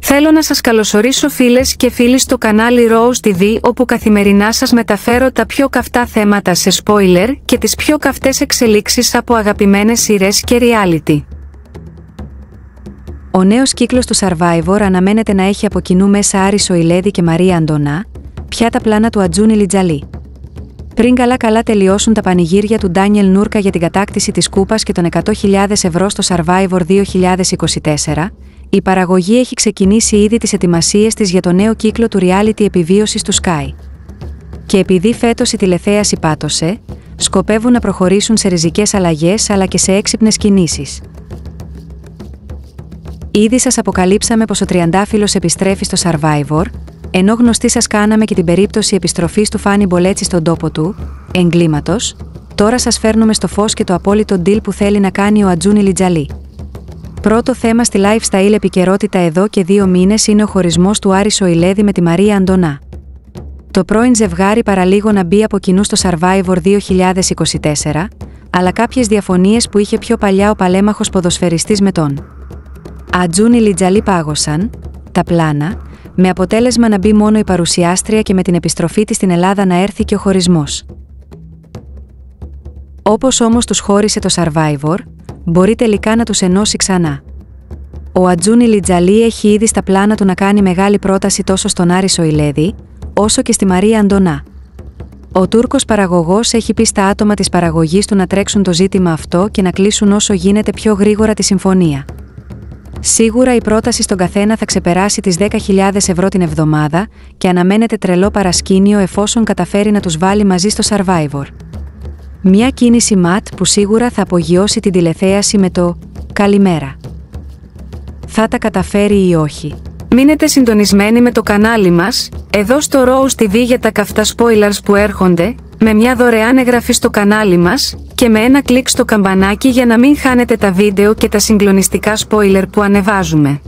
Θέλω να σας καλωσορίσω φίλες και φίλοι στο κανάλι Rose TV όπου καθημερινά σας μεταφέρω τα πιο καυτά θέματα σε spoiler και τις πιο καυτές εξελίξεις από αγαπημένες σειρές και reality. Ο νέος κύκλος του Survivor αναμένεται να έχει από κοινού μέσα Άρη Σοηλέδη και Μαρία Αντωνά, πια τα πλάνα του Ατζούνι Λιτζαλή. Πριν καλά-καλά τελειώσουν τα πανηγύρια του Ντάνιελ Νούρκα για την κατάκτηση της κούπας και των 100.000 ευρώ στο Survivor 2024, η παραγωγή έχει ξεκινήσει ήδη τις ετοιμασίες της για το νέο κύκλο του reality επιβίωσης του Sky. Και επειδή φέτος η τηλεθέαση πάτωσε, σκοπεύουν να προχωρήσουν σε ριζικές αλλαγές αλλά και σε έξυπνες κινήσεις. Ήδη σας αποκαλύψαμε πως ο Τριαντάφυλλος επιστρέφει στο Survivor, ενώ γνωστή σας κάναμε και την περίπτωση επιστροφής του Φάνη Μπολέτσι στον τόπο του, εγκλήματος, τώρα σας φέρνουμε στο φως και το απόλυτο deal που θέλει να κάνει ο Ατζούνι Λιτζαλή. Πρώτο θέμα στη lifestyle επικαιρότητα εδώ και δύο μήνες είναι ο χωρισμός του Άρη Σοηλέδη με τη Μαρία Αντωνά. Το πρώην ζευγάρι παραλίγο να μπει από κοινού στο Survivor 2024, αλλά κάποιες διαφωνίες που είχε πιο παλιά ο παλέμαχος ποδοσφαιριστής με τον. Ατζούνι Λιτζαλή πάγωσαν, τα πλάνα, με αποτέλεσμα να μπει μόνο η παρουσιάστρια και με την επιστροφή της στην Ελλάδα να έρθει και ο χωρισμός. Όπως όμως τους χώρισε το Survivor, μπορεί τελικά να τους ενώσει ξανά. Ο Ατζούνι Λιτζαλή έχει ήδη στα πλάνα του να κάνει μεγάλη πρόταση τόσο στον Άρης Σοηλέδη, όσο και στη Μαρία Αντωνά. Ο Τούρκος παραγωγός έχει πει στα άτομα της παραγωγής του να τρέξουν το ζήτημα αυτό και να κλείσουν όσο γίνεται πιο γρήγορα τη συμφωνία. Σίγουρα η πρόταση στον καθένα θα ξεπεράσει τις 10.000 ευρώ την εβδομάδα και αναμένεται τρελό παρασκήνιο εφόσον καταφέρει να τους βάλει μαζί στο survivor. Μια κίνηση ματ που σίγουρα θα απογειώσει την τηλεθέαση με το «Καλημέρα». Θα τα καταφέρει ή όχι. Μείνετε συντονισμένοι με το κανάλι μας, εδώ στο Rose TV για τα καυτά spoilers που έρχονται, με μια δωρεάν εγγραφή στο κανάλι μας και με ένα κλικ στο καμπανάκι για να μην χάνετε τα βίντεο και τα συγκλονιστικά spoiler που ανεβάζουμε.